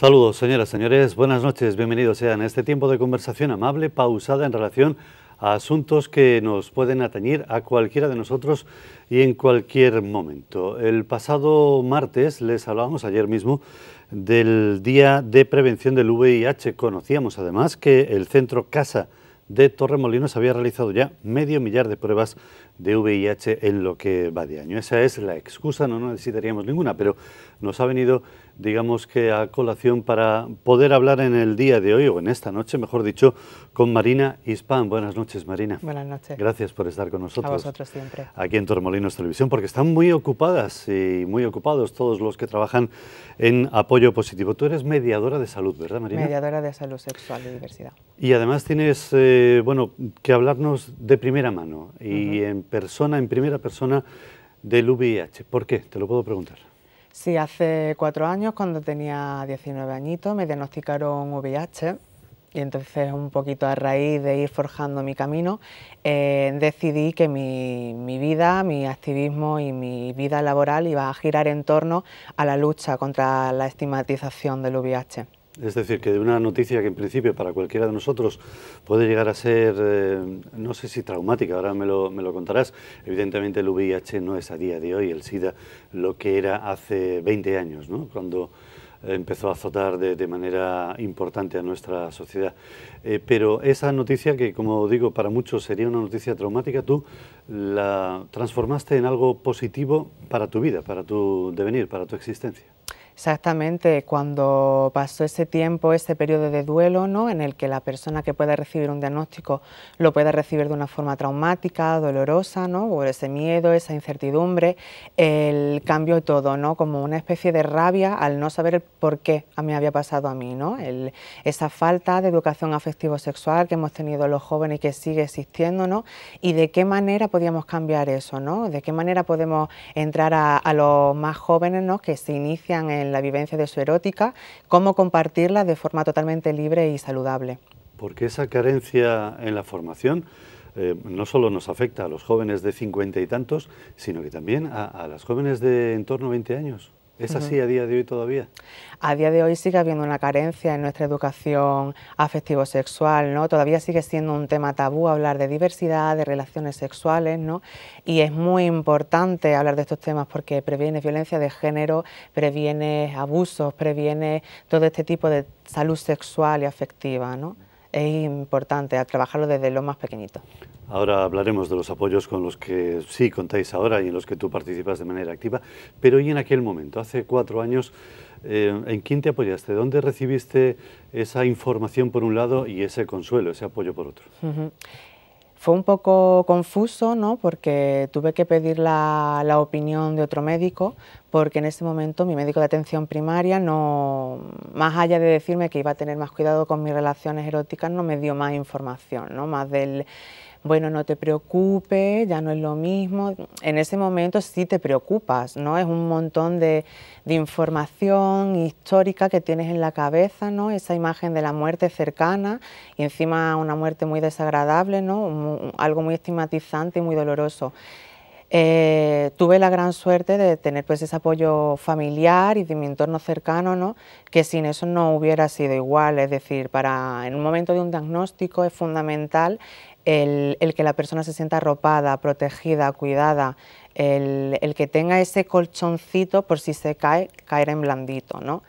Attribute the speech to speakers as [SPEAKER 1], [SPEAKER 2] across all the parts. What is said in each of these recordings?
[SPEAKER 1] Saludos, señoras, señores. Buenas noches. Bienvenidos sean a este tiempo de conversación amable, pausada en relación a asuntos que nos pueden atañir a cualquiera de nosotros y en cualquier momento. El pasado martes les hablábamos ayer mismo del Día de Prevención del VIH. Conocíamos además que el centro Casa de Torremolinos había realizado ya medio millar de pruebas de VIH en lo que va de año. Esa es la excusa, no necesitaríamos ninguna, pero nos ha venido digamos que a colación para poder hablar en el día de hoy, o en esta noche, mejor dicho, con Marina Hispan. Buenas noches, Marina. Buenas
[SPEAKER 2] noches. Gracias
[SPEAKER 1] por estar con nosotros. A vosotros siempre. Aquí en Tormolinos Televisión, porque están muy ocupadas y muy ocupados todos los que trabajan en apoyo positivo. Tú eres mediadora de salud, ¿verdad, Marina?
[SPEAKER 2] Mediadora de salud sexual y diversidad.
[SPEAKER 1] Y además tienes, eh, bueno, que hablarnos de primera mano y en persona, en primera persona, del VIH. ¿Por qué? Te lo puedo preguntar.
[SPEAKER 2] Sí, hace cuatro años, cuando tenía 19 añitos, me diagnosticaron VIH y entonces un poquito a raíz de ir forjando mi camino, eh, decidí que mi, mi, vida, mi activismo y mi vida laboral iba a girar en torno a la lucha contra la estigmatización del VIH.
[SPEAKER 1] Es decir, que de una noticia que en principio para cualquiera de nosotros puede llegar a ser, eh, no sé si traumática, ahora me lo, me lo, contarás, evidentemente el VIH no es a día de hoy el SIDA lo que era hace 20 años, ¿no? cuando eh, empezó a azotar de, manera importante a nuestra sociedad. Eh, pero esa noticia, que como digo, para muchos sería una noticia traumática, tú la transformaste en algo positivo para tu vida, para tu devenir, para tu existencia.
[SPEAKER 2] Exactamente, cuando pasó ese tiempo, ese periodo de duelo, ¿no? en el que la persona que pueda recibir un diagnóstico lo pueda recibir de una forma traumática, dolorosa, ¿no? ese miedo, esa incertidumbre, el cambio todo, ¿no? como una especie de rabia al no saber por qué a mí había pasado a mí, ¿no? El, esa falta de educación afectivo-sexual que hemos tenido los jóvenes y que sigue existiendo, ¿no? y de qué manera podíamos cambiar eso, ¿no? de qué manera podemos entrar a, a los más jóvenes ¿no? que se inician en la vivencia de su erótica, cómo compartirla de forma totalmente libre y saludable.
[SPEAKER 1] Porque esa carencia en la formación eh, no solo nos afecta a los jóvenes de cincuenta y tantos, sino que también a, a las jóvenes de en torno a 20 años. ¿Es así a día de hoy todavía?
[SPEAKER 2] A día de hoy sigue habiendo una carencia en nuestra educación afectivo-sexual, ¿no? Todavía sigue siendo un tema tabú hablar de diversidad, de relaciones sexuales, ¿no? Y es muy importante hablar de estos temas porque previene violencia de género, previene abusos, previene todo este tipo de salud sexual y afectiva, ¿no? es importante a trabajarlo desde lo más pequeñito.
[SPEAKER 1] Ahora hablaremos de los apoyos con los que sí contáis ahora y en los que tú participas de manera activa, pero ¿y en aquel momento? Hace cuatro años, eh, ¿en quién te apoyaste? ¿Dónde recibiste esa información por un lado y ese consuelo, ese apoyo por otro?
[SPEAKER 2] Fue un poco confuso, ¿no? porque tuve que pedir la, opinión de otro médico, porque en ese momento mi médico de atención primaria, no, más allá de decirme que iba a tener más cuidado con mis relaciones eróticas, no me dio más información, ¿no? más del bueno, no te preocupes, ya no es lo mismo. En ese momento sí te preocupas, ¿no? Es un montón de, información histórica que tienes en la cabeza, ¿no? Esa imagen de la muerte cercana y encima una muerte muy desagradable, ¿no? algo muy estigmatizante y muy doloroso. Eh, tuve la gran suerte de tener pues ese apoyo familiar y de mi entorno cercano, ¿no? que sin eso no hubiera sido igual, es decir, para en un momento de un diagnóstico es fundamental el, que la persona se sienta arropada, protegida, cuidada, el, que tenga ese colchoncito por si se cae, caer en blandito, ¿no?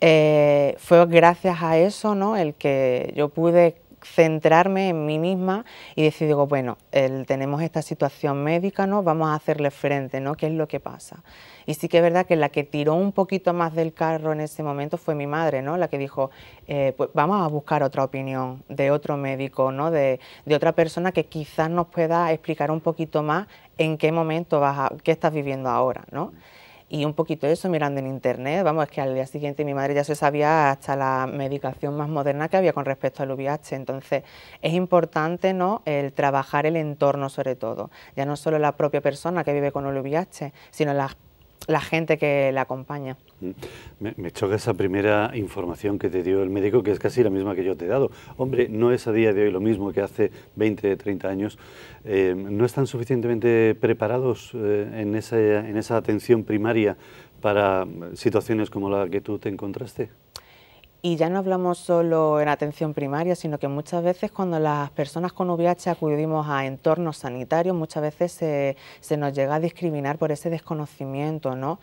[SPEAKER 2] Eh, fue gracias a eso, ¿no? El que yo pude centrarme en mí misma y decir, digo, bueno, tenemos esta situación médica, ¿no? Vamos a hacerle frente, ¿no? ¿Qué es lo que pasa? Y sí que es verdad que la que tiró un poquito más del carro en ese momento fue mi madre, ¿no? La que dijo, eh, pues vamos a buscar otra opinión de otro médico, ¿no? De, de, otra persona que quizás nos pueda explicar un poquito más en qué momento vas qué estás viviendo ahora, ¿no? y un poquito eso mirando en internet, vamos, es que al día siguiente mi madre ya se sabía hasta la medicación más moderna que había con respecto al VIH, entonces es importante ¿no? el trabajar el entorno sobre todo, ya no solo la propia persona que vive con el VIH, sino las la gente que la acompaña.
[SPEAKER 1] Mm. Me, choca esa primera información que te dio el médico, que es casi la misma que yo te he dado. Hombre, no es a día de hoy lo mismo que hace 20, 30 años. Eh, ¿No están suficientemente preparados eh, en, esa, en esa atención primaria para situaciones como la que tú te encontraste?
[SPEAKER 2] Y ya no hablamos solo en atención primaria, sino que muchas veces cuando las personas con VIH acudimos a entornos sanitarios, muchas veces se, nos llega a discriminar por ese desconocimiento, ¿no?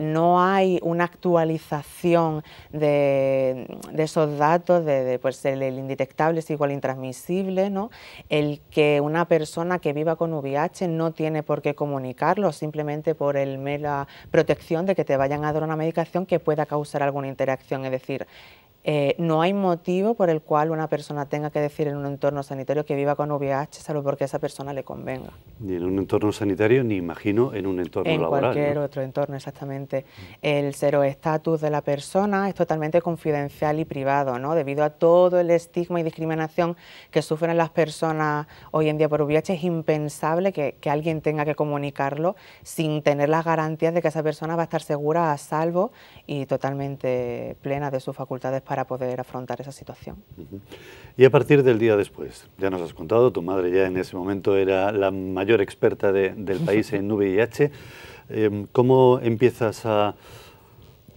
[SPEAKER 2] no hay una actualización de, esos datos, de, pues el, el, indetectable es igual intransmisible, ¿no? el que una persona que viva con VIH no tiene por qué comunicarlo, simplemente por el mera protección de que te vayan a dar una medicación que pueda causar alguna interacción, es decir, eh, no hay motivo por el cual una persona tenga que decir en un entorno sanitario que viva con VIH, salvo porque a esa persona le convenga.
[SPEAKER 1] Ni en un entorno sanitario, ni imagino en un entorno laboral. En cualquier
[SPEAKER 2] otro entorno, exactamente. El cero estatus de la persona es totalmente confidencial y privado, ¿no? debido a todo el estigma y discriminación que sufren las personas hoy en día por VIH, es impensable que, que alguien tenga que comunicarlo sin tener las garantías de que esa persona va a estar segura, a salvo y totalmente plena de sus facultades para poder afrontar esa situación.
[SPEAKER 1] Y a partir del día después, ya nos has contado, tu madre ya en ese momento era la mayor experta del país en VIH. Em, ¿Cómo empiezas a,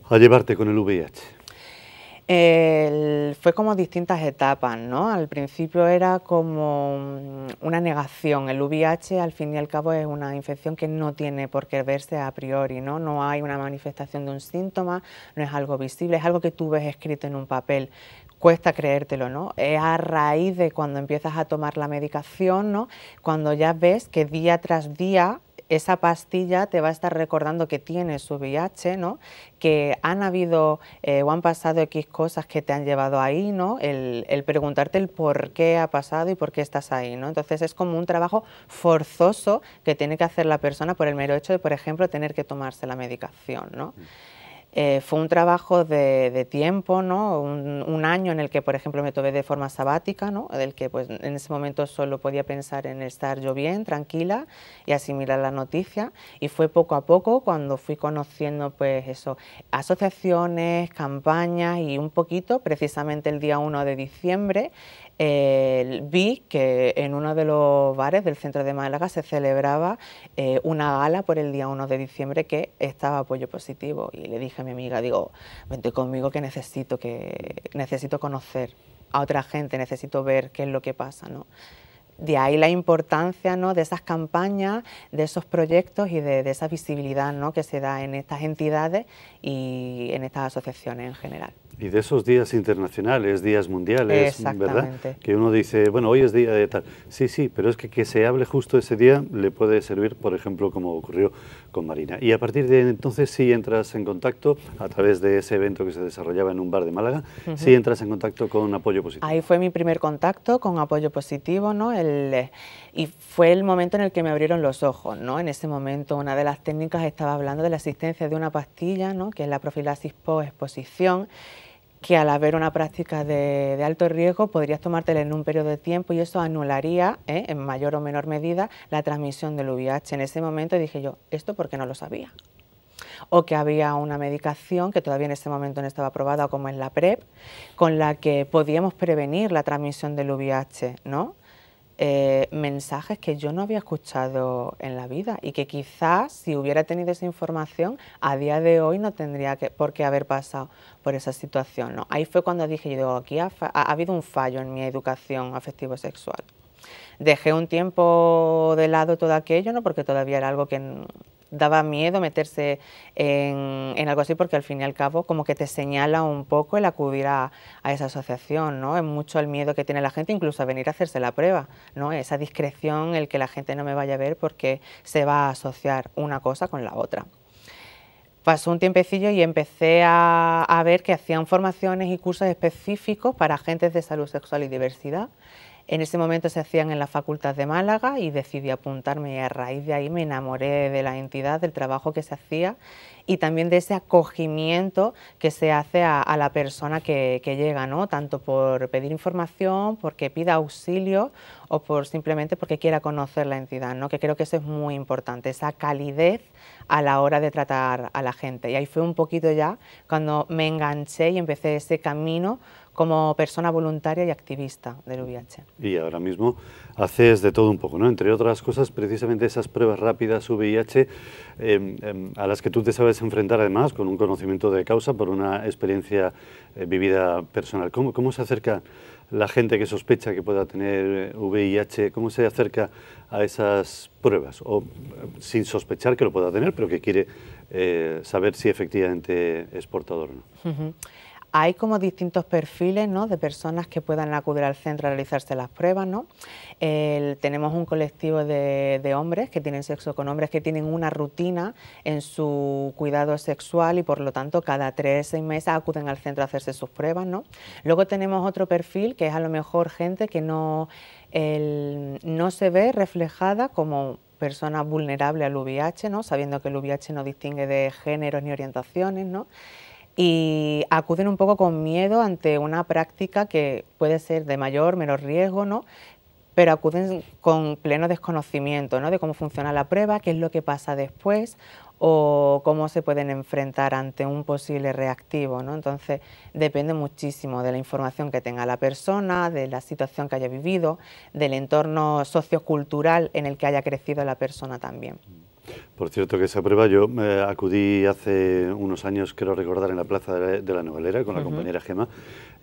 [SPEAKER 1] a llevarte con el VIH?
[SPEAKER 2] fue como distintas etapas, ¿no? Al principio era como mm, una negación. El VIH, al fin y al cabo, es una infección que no tiene por qué verse a priori, ¿no? No hay una manifestación de un síntoma, no es algo visible, es algo que tú ves escrito en un papel cuesta creértelo, ¿no? Es a raíz de cuando empiezas a tomar la medicación, ¿no? Cuando ya ves que día tras día esa pastilla te va a estar recordando que tienes su VIH, ¿no? que han habido eh, o han pasado X cosas que te han llevado ahí, ¿no? El, preguntarte el por qué ha pasado y por qué estás ahí. ¿no? Entonces es como un trabajo forzoso que tiene que hacer la persona por el mero hecho de, por ejemplo, tener que tomarse la medicación. ¿no? Mm. Eh, fue un trabajo de, tiempo, ¿no? un, año en el que, por ejemplo, me tomé de forma sabática, ¿no? el que pues, en ese momento solo podía pensar en estar yo bien, tranquila y asimilar la noticia. Y fue poco a poco cuando fui conociendo pues, eso, asociaciones, campañas y un poquito, precisamente el día 1 de diciembre, vi que en uno de los bares del centro de Málaga se celebraba eh, una gala por el día 1 de diciembre que estaba apoyo pues, positivo y le dije a mi amiga, digo, vente conmigo que necesito, que necesito conocer a otra gente, necesito ver qué es lo que pasa, De ahí la importancia de esas campañas, de esos proyectos y de, esa visibilidad que se da en estas entidades y en estas asociaciones en general.
[SPEAKER 1] Y de esos días internacionales, días mundiales, ¿verdad? Que uno dice, bueno, hoy es día de tal. Sí, sí, pero es que que se hable justo ese día le puede servir, por ejemplo, como ocurrió con Marina. Y a partir de entonces sí entras en contacto, a través de ese evento que se desarrollaba en un bar de Málaga, sí entras en contacto con Apoyo Positivo.
[SPEAKER 2] Ahí fue mi primer contacto con Apoyo Positivo, ¿no? El, eh, y fue el momento en el que me abrieron los ojos, ¿no? En ese momento una de las técnicas estaba hablando de la existencia de una pastilla, ¿no? Que es la profilaxis post-exposición que al haber una práctica de, alto riesgo podrías tomártela en un periodo de tiempo y eso anularía, ¿eh? en mayor o menor medida, la transmisión del VIH. En ese momento dije yo, esto porque no lo sabía. O que había una medicación que todavía en ese momento no estaba aprobada, como es la PrEP, e con la que podíamos prevenir la transmisión del VIH, ¿no? Eh, mensajes que yo no había escuchado en la vida y que quizás si hubiera tenido esa información a día de hoy no tendría que, por qué haber pasado por esa situación. ¿no? Ahí fue cuando dije, yo digo, aquí ha, habido un fallo en mi educación afectivo-sexual. Dejé un tiempo de lado todo aquello, ¿no? porque todavía era algo que daba miedo meterse en, algo así porque al fin y al cabo como que te señala un poco el acudir a, esa asociación, ¿no? Es mucho el miedo que tiene la gente incluso a venir a hacerse la prueba, ¿no? Esa discreción, el que la gente no me vaya a ver porque se va a asociar una cosa con la otra. Pasó un tiempecillo y empecé a, a ver que hacían formaciones y cursos específicos para agentes de salud sexual y diversidad en ese momento se hacían en la Facultad de Málaga y decidí apuntarme y a raíz de ahí me enamoré de la entidad, del trabajo que se hacía y también de ese acogimiento que se hace a, la persona que, llega, ¿no? tanto por pedir información, porque pida auxilio o por simplemente porque quiera conocer la entidad, ¿no? que creo que eso es muy importante, esa calidez a la hora de tratar a la gente. Y ahí fue un poquito ya cuando me enganché y empecé ese camino como persona voluntaria y activista del VIH.
[SPEAKER 1] Y ahora mismo haces de todo un poco, ¿no? Entre otras cosas, precisamente esas pruebas rápidas VIH em, em, a las que tú te sabes enfrentar además con un conocimiento de causa por una experiencia eh, vivida personal. ¿Cómo, ¿Cómo se acerca la gente que sospecha que pueda tener VIH? Eh, ¿Cómo se acerca a esas pruebas? O eh, sin sospechar que lo pueda tener, pero que quiere saber si efectivamente es portador
[SPEAKER 2] o no hay como distintos perfiles ¿no? de personas que puedan acudir al centro a realizarse las pruebas. ¿no? tenemos un colectivo de, hombres que tienen sexo con hombres que tienen una rutina en su cuidado sexual y por lo tanto cada tres seis meses acuden al centro a hacerse sus pruebas. ¿no? Luego tenemos otro perfil que es a lo mejor gente que no, no se ve reflejada como persona vulnerable al VIH, ¿no? sabiendo que el VIH no distingue de géneros ni orientaciones. ¿no? y acuden un poco con miedo ante una práctica que puede ser de mayor, menor riesgo, ¿no? pero acuden con pleno desconocimiento ¿no? de cómo funciona la prueba, qué es lo que pasa después o cómo se pueden enfrentar ante un posible reactivo. ¿no? Entonces, depende muchísimo de la información que tenga la persona, de la situación que haya vivido, del entorno sociocultural en el que haya crecido la persona también.
[SPEAKER 1] Por cierto que esa prueba yo me eh, acudí hace unos años, creo recordar, en la Plaza de la, Novelera con la compañera Gema.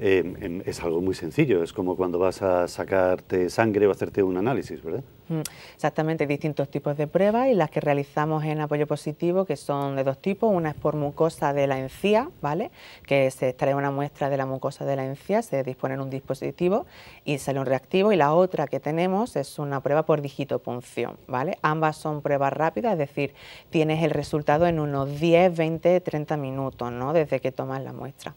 [SPEAKER 1] Eh, es algo muy sencillo, es como cuando vas a sacarte sangre o hacerte un análisis, ¿verdad?
[SPEAKER 2] Mm, exactamente, distintos tipos de pruebas y las que realizamos en apoyo positivo, que son de dos tipos. Una es por mucosa de la encía, ¿vale? Que se extrae una muestra de la mucosa de la encía, se dispone en un dispositivo y sale un reactivo. Y la otra que tenemos es una prueba por digitopunción, ¿vale? Ambas son pruebas rápidas, es decir, decir, tienes el resultado en unos 10, 20, 30 minutos, ¿no? Desde que tomas la muestra.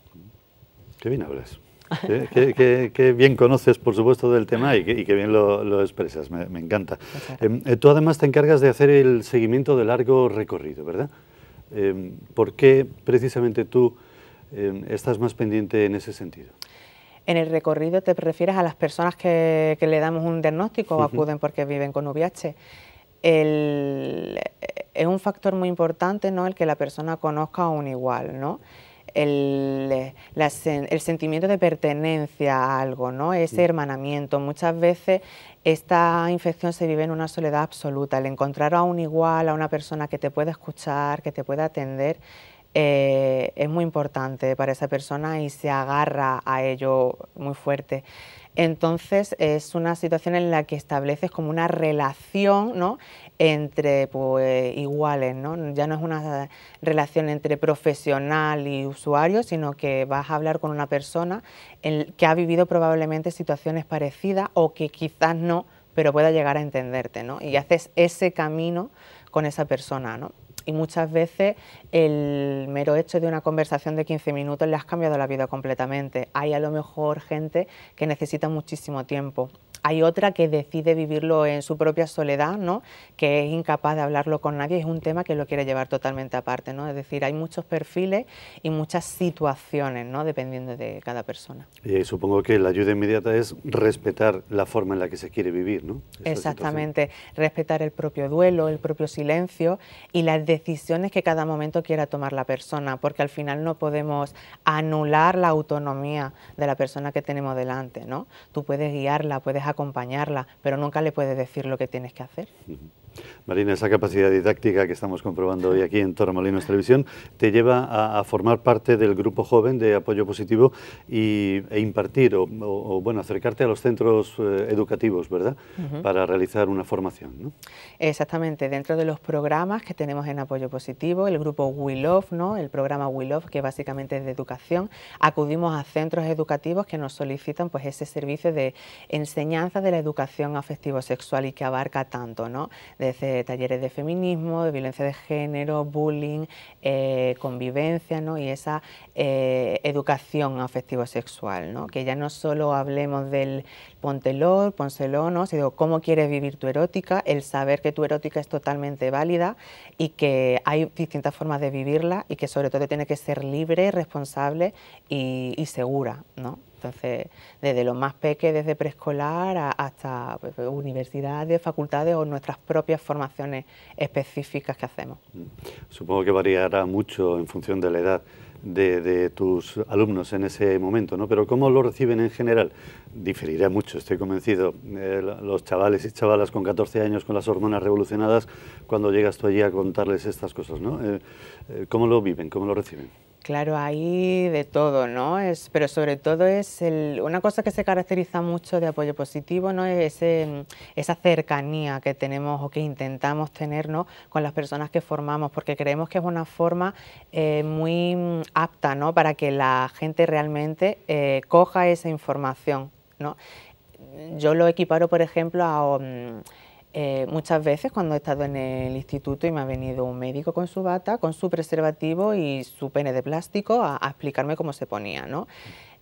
[SPEAKER 1] Qué bien hablas. Qué, bien conoces, por supuesto, del tema y qué, bien lo, expresas, me, encanta. Em, eh, tú además te encargas de hacer el seguimiento de largo recorrido, ¿verdad? Em, ¿Por qué precisamente tú em, estás más pendiente en ese sentido?
[SPEAKER 2] En el recorrido te refieres a las personas que, que le damos un diagnóstico o acuden porque viven con VIH. Eh, es un factor muy importante el que la persona conozca a un igual, ¿no? El, eh, sentimiento de pertenencia a algo, ese hermanamiento. Muchas veces esta infección se vive en una soledad absoluta. El encontrar a un igual, a una persona que te pueda escuchar, que te pueda atender, eh, es muy importante para esa persona y se agarra a ello muy fuerte. Entonces es una situación en la que estableces como una relación ¿no? entre pues, iguales, ¿no? ya no es una relación entre profesional y usuario, sino que vas a hablar con una persona que ha vivido probablemente situaciones parecidas o que quizás no, pero pueda llegar a entenderte, ¿no? y haces ese camino con esa persona. ¿no? y muchas veces el mero hecho de una conversación de 15 minutos le has cambiado la vida completamente. Hay a lo mejor gente que necesita muchísimo tiempo. Hay otra que decide vivirlo en su propia soledad, ¿no? que es incapaz de hablarlo con nadie, es un tema que lo quiere llevar totalmente aparte. ¿no? Es decir, hay muchos perfiles y muchas situaciones, ¿no? dependiendo de cada persona.
[SPEAKER 1] Y supongo que la ayuda inmediata es respetar la forma en la que se quiere vivir, ¿no? Exactamente,
[SPEAKER 2] respetar el propio duelo, el propio silencio y las decisiones que cada momento quiera tomar la persona, porque al final no podemos anular la autonomía de la persona que tenemos delante, ¿no? Tú puedes guiarla, puedes acompañarla, pero nunca le puedes decir lo que tienes que hacer.
[SPEAKER 1] Marina, esa capacidad didáctica que estamos comprobando hoy aquí en Torremolinos Televisión te lleva a, formar parte del grupo joven de apoyo positivo y, e impartir o, bueno, acercarte a los centros eh, educativos, ¿verdad? Para realizar una formación,
[SPEAKER 2] ¿no? Exactamente, dentro de los programas que tenemos en apoyo positivo, el grupo We Love, ¿no? El programa We Love, que básicamente es de educación, acudimos a centros educativos que nos solicitan pues ese servicio de enseñanza de la educación afectivo sexual y que abarca tanto, ¿no? de talleres de feminismo, de violencia de género, bullying, eh, convivencia ¿no? y esa eh, educación afectivo-sexual, ¿no? que ya no solo hablemos del pontelor, pónselo, ¿no? sino cómo quieres vivir tu erótica, el saber que tu erótica es totalmente válida y que hay distintas formas de vivirla y que sobre todo tiene que ser libre, responsable y, y segura. ¿no? Entonces, desde lo más pequeños, desde preescolar hasta pues, universidades, facultades o nuestras propias formaciones específicas que hacemos. Mm.
[SPEAKER 1] Supongo que variará mucho en función de la edad. De, tus alumnos en ese momento, ¿no? Pero ¿cómo lo reciben en general? Diferirá mucho, estoy convencido. Eh, los chavales y chavalas con 14 años, con las hormonas revolucionadas, cuando llegas tú allí a contarles estas cosas, ¿no? Eh, eh, ¿Cómo lo viven? ¿Cómo lo reciben?
[SPEAKER 2] Claro, hay de todo, ¿no? Es, pero sobre todo es una cosa que se caracteriza mucho de apoyo positivo, ¿no? Es em, esa cercanía que tenemos o que intentamos tener, Con las personas que formamos, porque creemos que es una forma eh, muy mm, apta, ¿no? Para que la gente realmente eh, coja esa información, Yo lo equiparo, por ejemplo, a... Mm, eh, muchas veces cuando he estado en el instituto y me ha venido un médico con su bata, con su preservativo y su pene de plástico a, explicarme cómo se ponía, ¿no?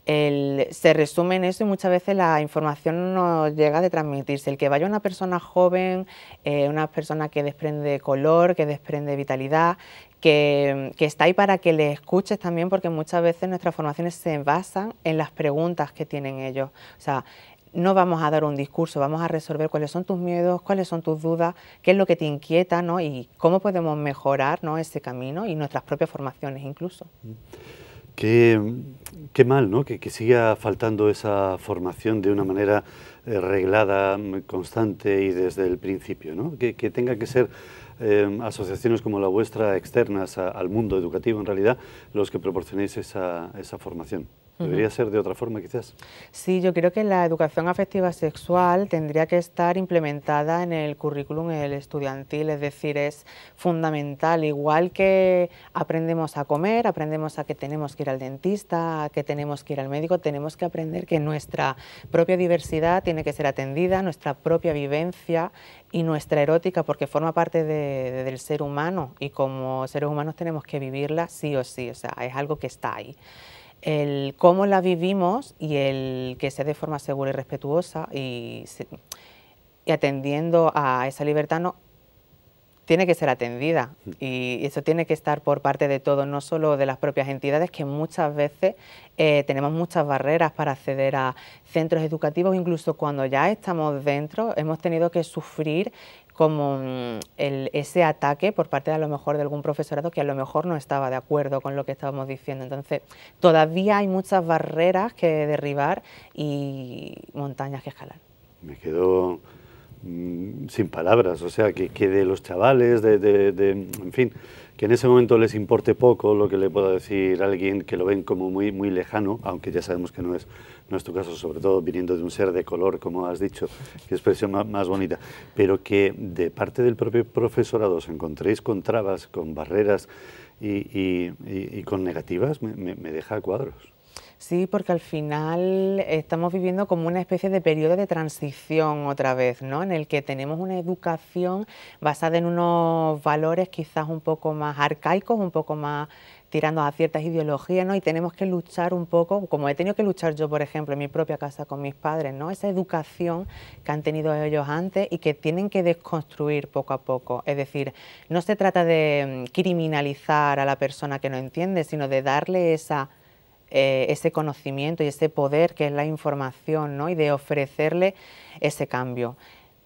[SPEAKER 2] se resume en eso y muchas veces la información no llega de transmitirse. El que vaya una persona joven, eh, una persona que desprende color, que desprende vitalidad, que, está ahí para que le escuches también, porque muchas veces nuestras formaciones se basan en las preguntas que tienen ellos. O sea, no vamos a dar un discurso, vamos a resolver cuáles son tus miedos, cuáles son tus dudas, qué es lo que te inquieta ¿no? y cómo podemos mejorar ¿no? ese camino y nuestras propias formaciones incluso.
[SPEAKER 1] Qué, mal ¿no? que, siga faltando esa formación de una manera eh, reglada, mm, constante y desde el principio, ¿no? que, que tenga que ser em, asociaciones como la vuestra externas al mundo educativo en realidad los que proporcionéis esa, esa formación. ¿Debería ser de otra forma quizás?
[SPEAKER 2] Sí, yo creo que la educación afectiva sexual tendría que estar implementada en el currículum el estudiantil, es decir, es fundamental, igual que aprendemos a comer, aprendemos a que tenemos que ir al dentista, a que tenemos que ir al médico, tenemos que aprender que nuestra propia diversidad tiene que ser atendida, nuestra propia vivencia y nuestra erótica, porque forma parte del ser humano y como seres humanos tenemos que vivirla sí o sí, o sea, es algo que está ahí el cómo la vivimos y el que sea de forma segura y respetuosa y, atendiendo a esa libertad no, tiene que ser atendida mm. y eso tiene que estar por parte de todos, no solo de las propias entidades, que muchas veces eh, tenemos muchas barreras para acceder a centros educativos, incluso cuando ya estamos dentro, hemos tenido que sufrir como mm, ese ataque por parte de a lo mejor de algún profesorado que a lo mejor no estaba de acuerdo con lo que estábamos diciendo. Entonces, todavía hay muchas barreras que derribar y montañas que escalar.
[SPEAKER 1] Me quedo Mm, sin palabras, o sea, que, de los chavales, de, en fin, que en ese momento les importe poco lo que le pueda decir a alguien que lo ven como muy, muy lejano, aunque ya sabemos que no es tu caso, sobre todo viniendo de un ser de color, como has dicho, que expresión más, más bonita, pero que de parte del propio profesorado os encontréis con trabas, con barreras y, con negativas, me, me deja cuadros.
[SPEAKER 2] Sí, porque al final estamos viviendo como una especie de periodo de transición otra vez, ¿no? En el que tenemos una educación basada en unos valores quizás un poco más arcaicos, un poco más tirando a ciertas ideologías, ¿no? Y tenemos que luchar un poco, como he tenido que luchar yo, por ejemplo, en mi propia casa con mis padres, ¿no? Esa educación que han tenido ellos antes y que tienen que desconstruir poco a poco. Es decir, no se trata de criminalizar a la persona que no entiende, sino de darle esa eh, ese conocimiento y ese poder que es la información ¿no? y de ofrecerle ese cambio.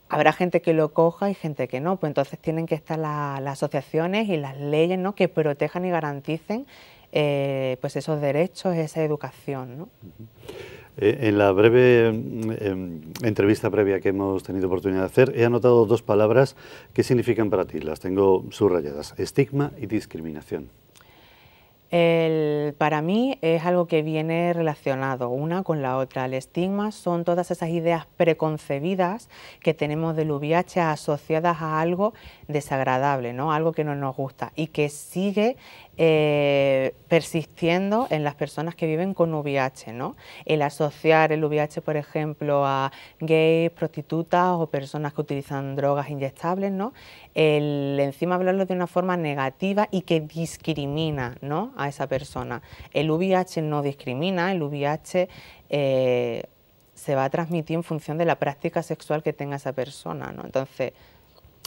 [SPEAKER 2] Habrá gente que lo coja y gente que no, pues entonces tienen que estar las asociaciones y las leyes ¿no? que protejan y garanticen eh, pues esos derechos, esa educación.
[SPEAKER 1] Eh, en la breve em, entrevista previa que hemos tenido oportunidad de hacer, he anotado dos palabras que significan para ti. Las tengo subrayadas, estigma y discriminación.
[SPEAKER 2] El, para mí es algo que viene relacionado una con la otra. El estigma son todas esas ideas preconcebidas que tenemos del VIH asociadas a algo desagradable, ¿no? algo que no nos gusta y que sigue eh, persistiendo en las personas que viven con VIH, ¿no? El asociar el VIH, por ejemplo, a gays, prostitutas o personas que utilizan drogas inyectables, ¿no? El encima hablarlo de una forma negativa y que discrimina, ¿no? A esa persona. El VIH no discrimina, el VIH eh, se va a transmitir en función de la práctica sexual que tenga esa persona, ¿no? Entonces,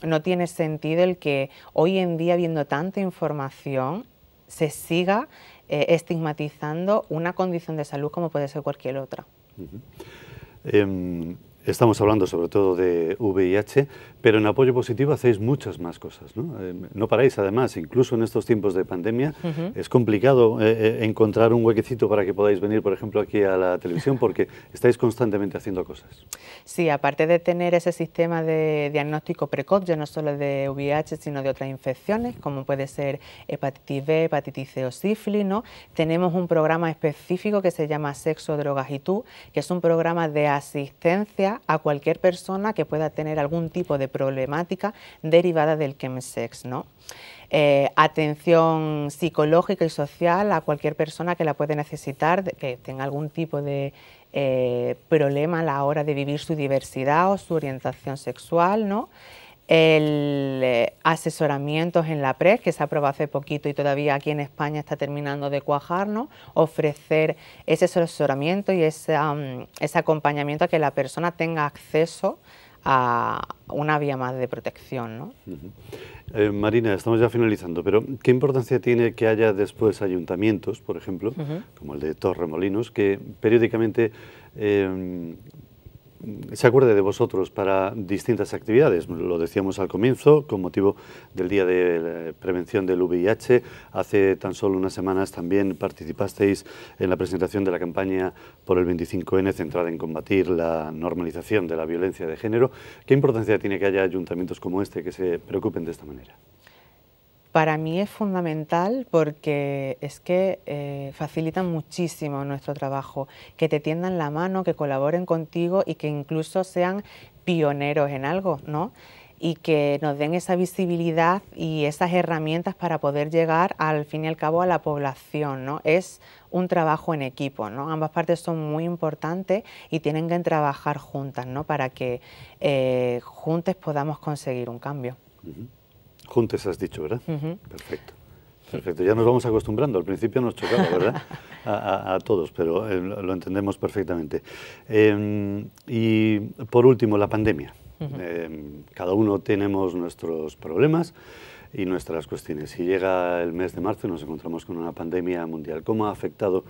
[SPEAKER 2] no tiene sentido el que hoy en día, viendo tanta información, se siga eh, estigmatizando una condición de salud como puede ser cualquier otra.
[SPEAKER 1] Estamos hablando sobre todo de VIH, pero en apoyo positivo hacéis muchas más cosas. No, eh, no paráis, además, incluso en estos tiempos de pandemia, es complicado eh, eh, encontrar un huequecito para que podáis venir, por ejemplo, aquí a la televisión, porque estáis constantemente haciendo cosas.
[SPEAKER 2] Sí, aparte de tener ese sistema de diagnóstico precoz, ya no solo de VIH, sino de otras infecciones, como puede ser hepatitis B, hepatitis C o sífilis, ¿no? tenemos un programa específico que se llama Sexo, Drogas y Tú, que es un programa de asistencia a cualquier persona que pueda tener algún tipo de problemática derivada del chemsex, ¿no? Eh, atención psicológica y social a cualquier persona que la puede necesitar, que tenga algún tipo de eh, problema a la hora de vivir su diversidad o su orientación sexual, ¿no? el eh, asesoramiento en la PRES, que se aprobó hace poquito y todavía aquí en España está terminando de cuajarnos, ofrecer ese asesoramiento y mm, ese, acompañamiento a que la persona tenga acceso a una vía más de protección.
[SPEAKER 1] Eh, Marina, estamos ya finalizando, pero ¿qué importancia tiene que haya después ayuntamientos, por ejemplo, como el de Torremolinos, que periódicamente eh, se acuerde de vosotros para distintas actividades. Lo decíamos al comienzo, con motivo del Día de Prevención del VIH. Hace tan solo unas semanas también participasteis en la presentación de la campaña por el 25N centrada en combatir la normalización de la violencia de género. ¿Qué importancia tiene que haya ayuntamientos como este que se preocupen de esta manera?
[SPEAKER 2] Para mí es fundamental porque es que eh, facilitan muchísimo nuestro trabajo, que te tiendan la mano, que colaboren contigo y que incluso sean pioneros en algo, ¿no? Y que nos den esa visibilidad y esas herramientas para poder llegar al fin y al cabo a la población, ¿no? Es un trabajo en equipo, ¿no? Ambas partes son muy importantes y tienen que trabajar juntas, ¿no? Para que eh, juntas podamos conseguir un cambio.
[SPEAKER 1] Juntes has dicho, ¿verdad? Perfecto. Perfecto, ya nos vamos acostumbrando. Al principio nos chocaba, ¿verdad? A, todos, pero eh, lo entendemos perfectamente. Em, y por último, la pandemia. Em, cada uno tenemos nuestros problemas y nuestras cuestiones. Si llega el mes de marzo y nos encontramos con una pandemia mundial, ¿cómo ha afectado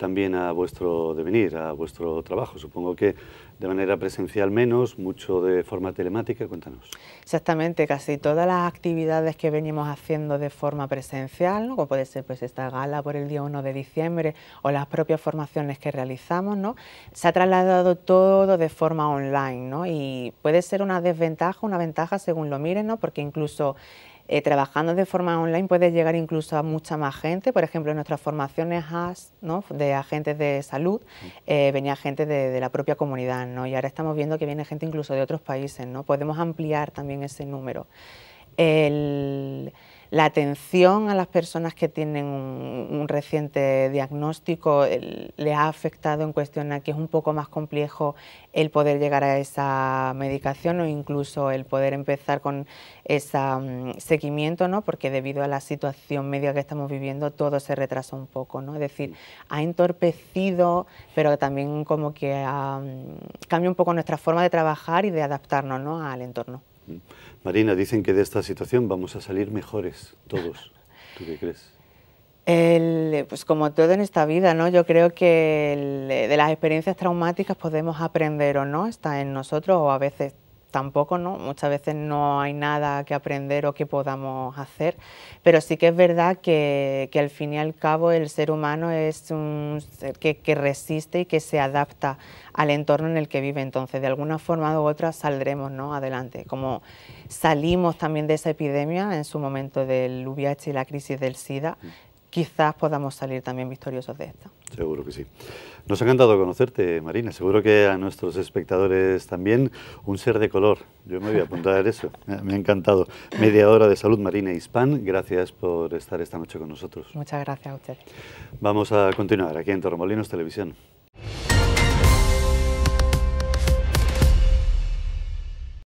[SPEAKER 1] también a vuestro devenir, a vuestro trabajo. Supongo que de manera presencial menos, mucho de forma telemática, cuéntanos.
[SPEAKER 2] Exactamente, casi todas las actividades que venimos haciendo de forma presencial, como puede ser pues esta gala por el día 1 de diciembre o las propias formaciones que realizamos, ¿no? se ha trasladado todo de forma online ¿no? y puede ser una desventaja, una ventaja según lo miren, ¿no? porque incluso eh, trabajando de forma online puedes llegar incluso a mucha más gente. Por ejemplo, en nuestras formaciones has de agentes de salud eh, venía gente de, la propia comunidad y ahora estamos viendo que viene gente incluso de otros países. ¿no? Podemos ampliar también ese número la atención a las personas que tienen un, reciente diagnóstico le ha afectado en cuestión a que es un poco más complejo el poder llegar a esa medicación o incluso el poder empezar con ese mm, seguimiento, ¿no? porque debido a la situación media que estamos viviendo todo se retrasa un poco, ¿no? es decir, ha entorpecido, pero también como que mm, cambia un poco nuestra forma de trabajar y de adaptarnos al entorno.
[SPEAKER 1] Mm. Marina, dicen que de esta situación vamos a salir mejores todos. ¿Tú qué crees?
[SPEAKER 2] pues como todo en esta vida, ¿no? Yo creo que de las experiencias traumáticas podemos aprender o no, está en nosotros o a veces tampoco, ¿no? Muchas veces no hay nada que aprender o que podamos hacer, pero sí que es verdad que, al fin y al cabo el ser humano es un ser que, resiste y que se adapta al entorno en el que vive, entonces de alguna forma u otra saldremos adelante, como salimos también de esa epidemia en su momento del VIH y la crisis del SIDA, mm quizás podamos salir también victoriosos de esto.
[SPEAKER 1] Seguro que sí. Nos ha encantado conocerte, Marina. Seguro que a nuestros espectadores también un ser de color. Yo me voy a apuntar eso. Me ha encantado. Media hora de salud, Marina Hispan. Gracias por estar esta noche con nosotros.
[SPEAKER 2] Muchas gracias a usted.
[SPEAKER 1] Vamos a continuar aquí en Torremolinos Televisión.